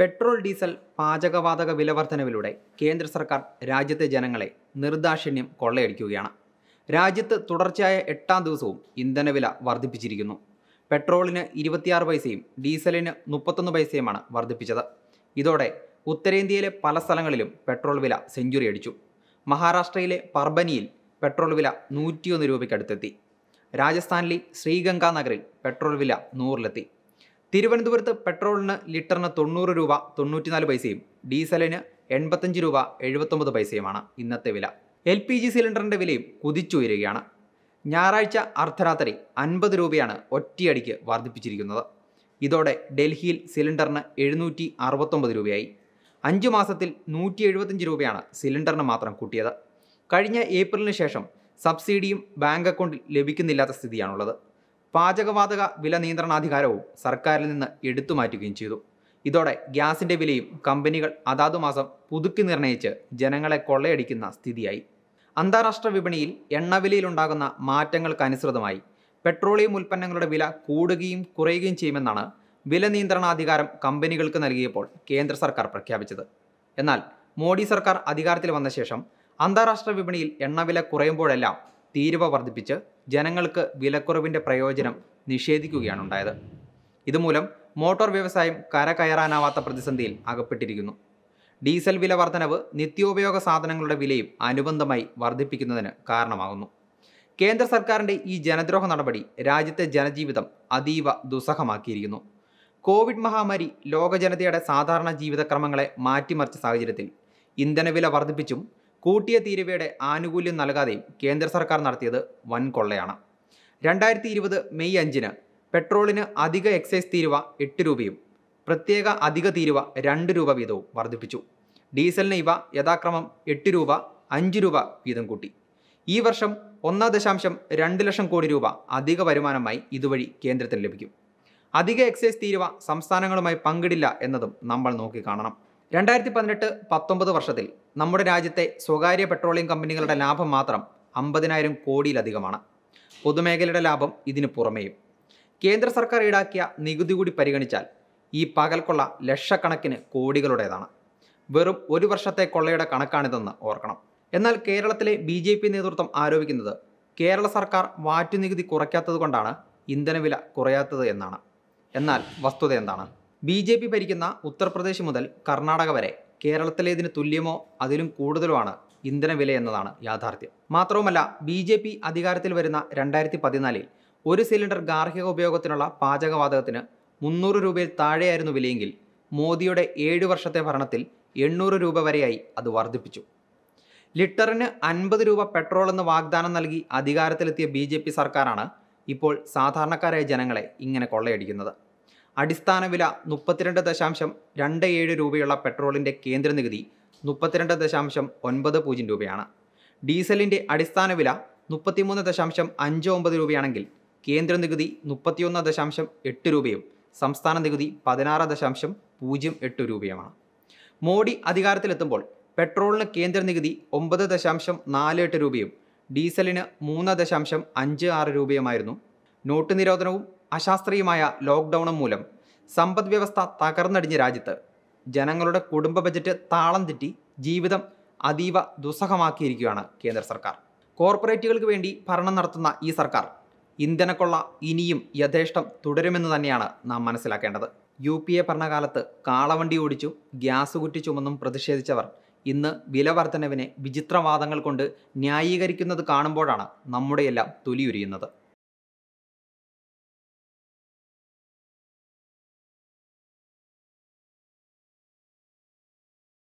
petrol diesel പാചകവാതക വിലവർധനവിലൂടെ കേന്ദ്ര സർക്കാർ രാജ്യത്തെ ജനങ്ങളെ നിർദാക്ഷിണ്യം കൊള്ളയടിക്കുകയാണ് രാജ്യത്ത് തുടർച്ചയായ എട്ടാം ദിവസവും ഇന്ധനവില വർദ്ധിപ്പിച്ചിരിക്കുന്നു പെട്രോളിന് ഇരുപത്തിയാറ് പൈസയും ഡീസലിന് മുപ്പത്തൊന്ന് പൈസയുമാണ് വർദ്ധിപ്പിച്ചത് ഇതോടെ ഉത്തരേന്ത്യയിലെ പല സ്ഥലങ്ങളിലും പെട്രോൾ വില സെഞ്ചുറി അടിച്ചു മഹാരാഷ്ട്രയിലെ പർബനിയിൽ പെട്രോൾ വില നൂറ്റിയൊന്ന് രൂപയ്ക്കടുത്തെത്തി രാജസ്ഥാനിലെ ശ്രീഗംഗാനഗറിൽ പെട്രോൾ വില നൂറിലെത്തി തിരുവനന്തപുരത്ത് പെട്രോളിന് ലിറ്ററിന് തൊണ്ണൂറ് രൂപ നാല് പൈസയും ഡീസലിന് എൺപത്തഞ്ച് രൂപ എഴുപത്തൊമ്പത് പൈസയുമാണ് ഇന്നത്തെ വില എൽ പി ജി സിലിണ്ടറിൻ്റെ വിലയും കുതിച്ചുയരുകയാണ് ഞായറാഴ്ച അർദ്ധരാത്രി അൻപത് രൂപയാണ് ഒറ്റയടിക്ക് വർദ്ധിപ്പിച്ചിരിക്കുന്നത് ഇതോടെ ഡൽഹിയിൽ സിലിണ്ടറിന് എഴുന്നൂറ്റി അറുപത്തൊമ്പത് രൂപയായി അഞ്ച് മാസത്തിൽ നൂറ്റി എഴുപത്തഞ്ച് രൂപയാണ് സിലിണ്ടറിന് മാത്രം കൂട്ടിയത് കഴിഞ്ഞ ഏപ്രിലിന് ശേഷം സബ്സിഡിയും ബാങ്ക് അക്കൗണ്ടിൽ ലഭിക്കുന്നില്ലാത്ത സ്ഥിതിയാണുള്ളത് പാചകവാതക വില നിയന്ത്രണാധികാരവും സർക്കാരിൽ നിന്ന് എടുത്തു മാറ്റുകയും ചെയ്തു ഇതോടെ ഗ്യാസിൻ്റെ വിലയും കമ്പനികൾ അതാതു മാസം പുതുക്കി നിർണയിച്ച് ജനങ്ങളെ കൊള്ളയടിക്കുന്ന സ്ഥിതിയായി അന്താരാഷ്ട്ര വിപണിയിൽ എണ്ണവിലയിലുണ്ടാകുന്ന മാറ്റങ്ങൾക്കനുസൃതമായി പെട്രോളിയം ഉൽപ്പന്നങ്ങളുടെ വില കൂടുകയും കുറയുകയും ചെയ്യുമെന്നാണ് വില നിയന്ത്രണാധികാരം കമ്പനികൾക്ക് നൽകിയപ്പോൾ കേന്ദ്ര സർക്കാർ പ്രഖ്യാപിച്ചത് എന്നാൽ മോഡി സർക്കാർ അധികാരത്തിൽ വന്ന ശേഷം അന്താരാഷ്ട്ര വിപണിയിൽ എണ്ണവില കുറയുമ്പോഴെല്ലാം തീരുവ വർദ്ധിപ്പിച്ച് ജനങ്ങൾക്ക് വിലക്കുറവിൻ്റെ പ്രയോജനം നിഷേധിക്കുകയാണ് ഇതുമൂലം മോട്ടോർ വ്യവസായം കരകയറാനാവാത്ത പ്രതിസന്ധിയിൽ അകപ്പെട്ടിരിക്കുന്നു ഡീസൽ വില വർധനവ് നിത്യോപയോഗ സാധനങ്ങളുടെ വിലയും അനുബന്ധമായി വർദ്ധിപ്പിക്കുന്നതിന് കാരണമാകുന്നു കേന്ദ്ര സർക്കാരിൻ്റെ ഈ ജനദ്രോഹ നടപടി രാജ്യത്തെ ജനജീവിതം അതീവ ദുസ്സഹമാക്കിയിരിക്കുന്നു കോവിഡ് മഹാമാരി ലോകജനതയുടെ സാധാരണ ജീവിതക്രമങ്ങളെ മാറ്റിമറിച്ച സാഹചര്യത്തിൽ ഇന്ധനവില വർദ്ധിപ്പിച്ചും കൂട്ടിയ തീരുവയുടെ ആനുകൂല്യം നൽകാതെയും കേന്ദ്ര സർക്കാർ നടത്തിയത് വൻ കൊള്ളയാണ് രണ്ടായിരത്തി ഇരുപത് മെയ് അഞ്ചിന് പെട്രോളിന് അധിക എക്സൈസ് തീരുവ എട്ട് രൂപയും പ്രത്യേക അധിക തീരുവ രണ്ട് രൂപ വീതവും വർദ്ധിപ്പിച്ചു ഡീസലിന് ഇവ യഥാക്രമം എട്ട് രൂപ അഞ്ച് രൂപ വീതം കൂട്ടി ഈ വർഷം ഒന്നാം ദശാംശം രണ്ട് ലക്ഷം കോടി രൂപ അധിക വരുമാനമായി ഇതുവഴി കേന്ദ്രത്തിന് ലഭിക്കും അധിക എക്സൈസ് തീരുവ സംസ്ഥാനങ്ങളുമായി പങ്കിടില്ല എന്നതും നമ്മൾ നോക്കിക്കാണണം രണ്ടായിരത്തി പതിനെട്ട് പത്തൊമ്പത് വർഷത്തിൽ നമ്മുടെ രാജ്യത്തെ സ്വകാര്യ പെട്രോളിയം കമ്പനികളുടെ ലാഭം മാത്രം അമ്പതിനായിരം കോടിയിലധികമാണ് പൊതുമേഖലയുടെ ലാഭം ഇതിന് പുറമേയും കേന്ദ്ര സർക്കാർ ഈടാക്കിയ നികുതി കൂടി പരിഗണിച്ചാൽ ഈ പകൽക്കുള്ള ലക്ഷക്കണക്കിന് കോടികളുടേതാണ് വെറും ഒരു വർഷത്തെ കൊള്ളയുടെ കണക്കാണിതെന്ന് ഓർക്കണം എന്നാൽ കേരളത്തിലെ ബി ജെ പി നേതൃത്വം ആരോപിക്കുന്നത് കേരള സർക്കാർ വാറ്റ് നികുതി കുറയ്ക്കാത്തത് കൊണ്ടാണ് ഇന്ധനവില കുറയാത്തത് എന്നാണ് എന്നാൽ വസ്തുത എന്താണ് ബി ജെ പി ഭരിക്കുന്ന ഉത്തർപ്രദേശ് മുതൽ കർണാടക വരെ കേരളത്തിലേതിന് തുല്യമോ അതിലും കൂടുതലുമാണ് ഇന്ധനവില എന്നതാണ് യാഥാർത്ഥ്യം മാത്രവുമല്ല ബി ജെ പി അധികാരത്തിൽ വരുന്ന രണ്ടായിരത്തി പതിനാലിൽ ഒരു സിലിണ്ടർ ഗാർഹിക ഉപയോഗത്തിനുള്ള പാചകവാതകത്തിന് മുന്നൂറ് രൂപയിൽ താഴെയായിരുന്നു വിലയെങ്കിൽ മോദിയുടെ ഏഴു വർഷത്തെ ഭരണത്തിൽ എണ്ണൂറ് രൂപ വരെയായി അത് വർദ്ധിപ്പിച്ചു ലിറ്ററിന് അൻപത് രൂപ പെട്രോൾ എന്ന് വാഗ്ദാനം നൽകി അധികാരത്തിലെത്തിയ ബി സർക്കാരാണ് ഇപ്പോൾ സാധാരണക്കാരായ ജനങ്ങളെ ഇങ്ങനെ കൊള്ളയടിക്കുന്നത് അടിസ്ഥാന വില മുപ്പത്തിരണ്ട് ദശാംശം രണ്ട് ഏഴ് രൂപയുള്ള പെട്രോളിൻ്റെ കേന്ദ്ര നികുതി മുപ്പത്തിരണ്ട് ദശാംശം ഒൻപത് പൂജ്യം രൂപയാണ് ഡീസലിൻ്റെ അടിസ്ഥാന വില മുപ്പത്തിമൂന്ന് ദശാംശം അഞ്ച് ഒമ്പത് രൂപയാണെങ്കിൽ കേന്ദ്ര നികുതി മുപ്പത്തിയൊന്ന് ദശാംശം എട്ട് രൂപയും സംസ്ഥാന നികുതി പതിനാറ് ദശാംശം പൂജ്യം എട്ട് രൂപയുമാണ് മോഡി അധികാരത്തിലെത്തുമ്പോൾ പെട്രോളിന് കേന്ദ്ര നികുതി ഒമ്പത് ദശാംശം നാല് എട്ട് രൂപയും ഡീസലിന് മൂന്ന് ദശാംശം അഞ്ച് ആറ് രൂപയുമായിരുന്നു നോട്ട് നിരോധനവും അശാസ്ത്രീയമായ ലോക്ക്ഡൗണും മൂലം സമ്പദ് വ്യവസ്ഥ തകർന്നടിഞ്ഞ രാജ്യത്ത് ജനങ്ങളുടെ കുടുംബ ബജറ്റ് താളം തെറ്റി ജീവിതം അതീവ ദുസ്സഹമാക്കിയിരിക്കുകയാണ് കേന്ദ്ര സർക്കാർ കോർപ്പറേറ്റുകൾക്ക് വേണ്ടി ഭരണം നടത്തുന്ന ഈ സർക്കാർ ഇന്ധനക്കൊള്ള ഇനിയും യഥേഷ്ടം തുടരുമെന്ന് തന്നെയാണ് നാം മനസ്സിലാക്കേണ്ടത് യു പി എ ഭരണകാലത്ത് കാളവണ്ടി ഓടിച്ചു ഗ്യാസ് കുറ്റി ചുമന്നും പ്രതിഷേധിച്ചവർ ഇന്ന് വില വർധനവിനെ വിചിത്രവാദങ്ങൾ കൊണ്ട് ന്യായീകരിക്കുന്നത് കാണുമ്പോഴാണ് നമ്മുടെയെല്ലാം തൊലിയുരിയുന്നത്